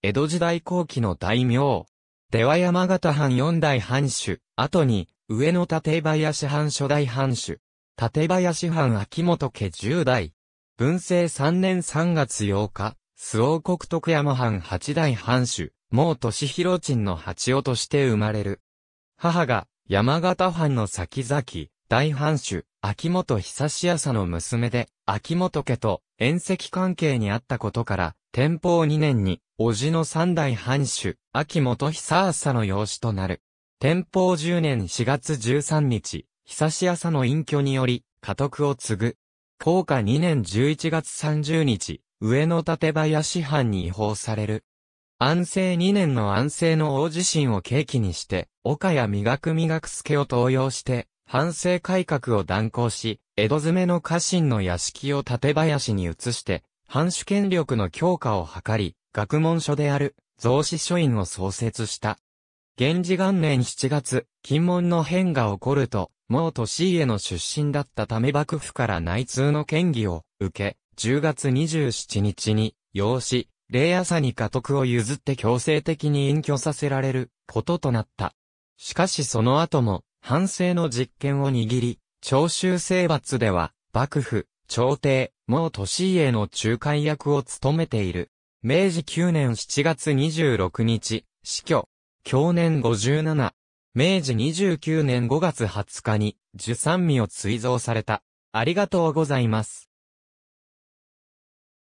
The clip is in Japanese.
江戸時代後期の大名。では山形藩四代藩主、後に、上野立林藩初代藩主、立林藩秋元家十代、文政三年三月8日、周王国徳山藩八代藩主、毛利広鎮の八男として生まれる。母が、山形藩の先々、大藩主、秋元久志朝の娘で、秋元家と、縁石関係にあったことから、天保2年に、叔父の三代藩主、秋元久朝の養子となる。天保10年4月13日、久し朝の隠居により、家督を継ぐ。高下2年11月30日、上野立林藩に違法される。安政2年の安政の大地震を契機にして、岡谷磨く磨く助を登用して、反省改革を断行し、江戸詰めの家臣の屋敷を立林に移して、藩主権力の強化を図り、学問所である、増資書院を創設した。源氏元年7月、金門の変が起こると、もう年家の出身だったため幕府から内通の権威を受け、10月27日に、養子、霊朝に家督を譲って強制的に隠居させられることとなった。しかしその後も、反省の実権を握り、徴収征伐では、幕府、朝廷、もう年家の仲介役を務めている。明治9年7月26日、死去。去年57。明治29年5月20日に、受産味を追贈された。ありがとうございます。